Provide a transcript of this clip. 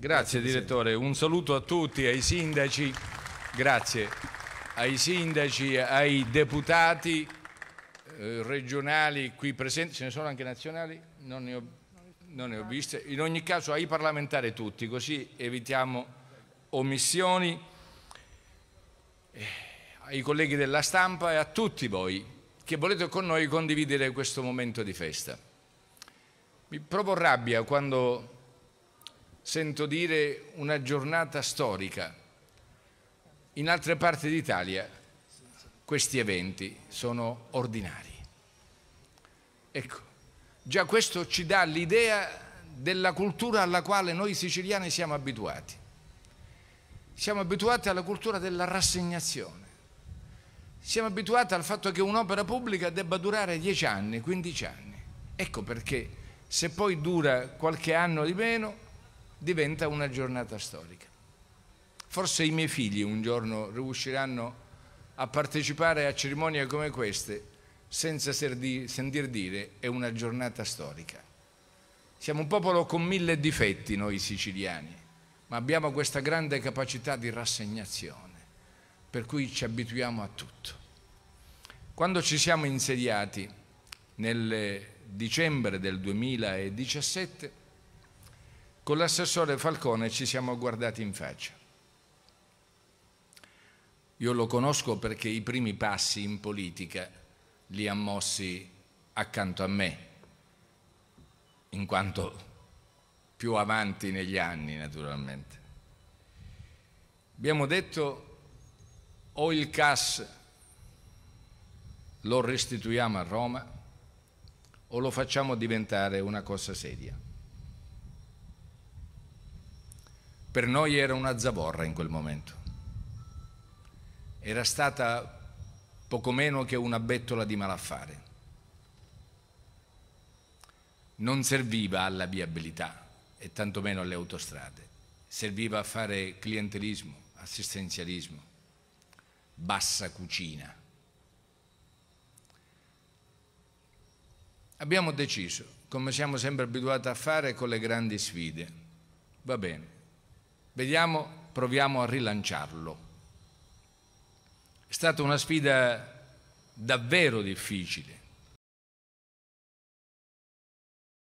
Grazie, direttore, un saluto a tutti, ai sindaci. Grazie ai sindaci, ai deputati eh, regionali qui presenti, ce ne sono anche nazionali? Non ne, ho, non ne ho viste. In ogni caso ai parlamentari tutti, così evitiamo omissioni, eh, ai colleghi della stampa e a tutti voi che volete con noi condividere questo momento di festa. Mi provo rabbia quando sento dire una giornata storica. In altre parti d'Italia questi eventi sono ordinari. Ecco, già questo ci dà l'idea della cultura alla quale noi siciliani siamo abituati. Siamo abituati alla cultura della rassegnazione. Siamo abituati al fatto che un'opera pubblica debba durare 10 anni, 15 anni. Ecco perché se poi dura qualche anno di meno, diventa una giornata storica. Forse i miei figli un giorno riusciranno a partecipare a cerimonie come queste senza sentir dire è una giornata storica. Siamo un popolo con mille difetti noi siciliani, ma abbiamo questa grande capacità di rassegnazione, per cui ci abituiamo a tutto. Quando ci siamo insediati nel dicembre del 2017, con l'assessore Falcone ci siamo guardati in faccia. Io lo conosco perché i primi passi in politica li ha mossi accanto a me, in quanto più avanti negli anni naturalmente. Abbiamo detto o il CAS lo restituiamo a Roma o lo facciamo diventare una cosa seria. per noi era una zavorra in quel momento. Era stata poco meno che una bettola di malaffare. Non serviva alla viabilità e tantomeno alle autostrade, serviva a fare clientelismo, assistenzialismo, bassa cucina. Abbiamo deciso, come siamo sempre abituati a fare con le grandi sfide, va bene, Vediamo, proviamo a rilanciarlo. È stata una sfida davvero difficile